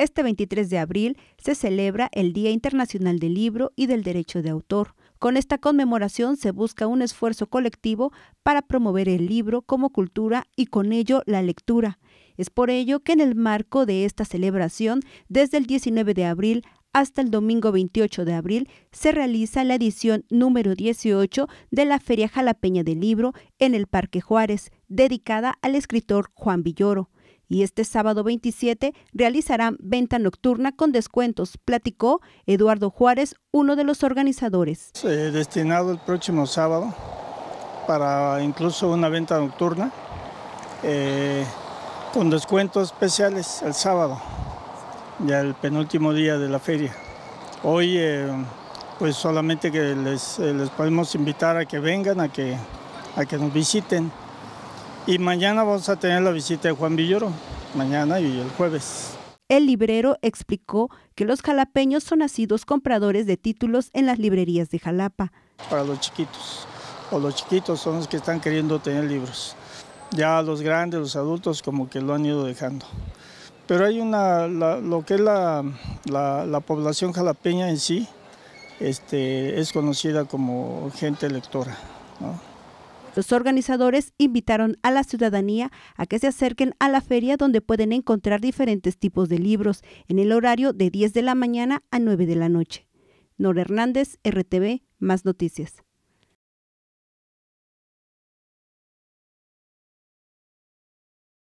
Este 23 de abril se celebra el Día Internacional del Libro y del Derecho de Autor. Con esta conmemoración se busca un esfuerzo colectivo para promover el libro como cultura y con ello la lectura. Es por ello que en el marco de esta celebración, desde el 19 de abril hasta el domingo 28 de abril, se realiza la edición número 18 de la Feria Jalapeña del Libro en el Parque Juárez, dedicada al escritor Juan Villoro y este sábado 27 realizarán venta nocturna con descuentos, platicó Eduardo Juárez, uno de los organizadores. destinado el próximo sábado para incluso una venta nocturna eh, con descuentos especiales el sábado, ya el penúltimo día de la feria. Hoy eh, pues solamente que eh, les, podemos invitar a que vengan, a que, a que nos visiten. Y mañana vamos a tener la visita de Juan Villoro, mañana y el jueves. El librero explicó que los jalapeños son nacidos compradores de títulos en las librerías de Jalapa. Para los chiquitos, o los chiquitos son los que están queriendo tener libros. Ya los grandes, los adultos, como que lo han ido dejando. Pero hay una, lo que es la, población jalapeña en sí, este, es conocida como gente lectora. ¿no? Los organizadores invitaron a la ciudadanía a que se acerquen a la feria donde pueden encontrar diferentes tipos de libros en el horario de 10 de la mañana a 9 de la noche. Nora Hernández, RTV, más noticias.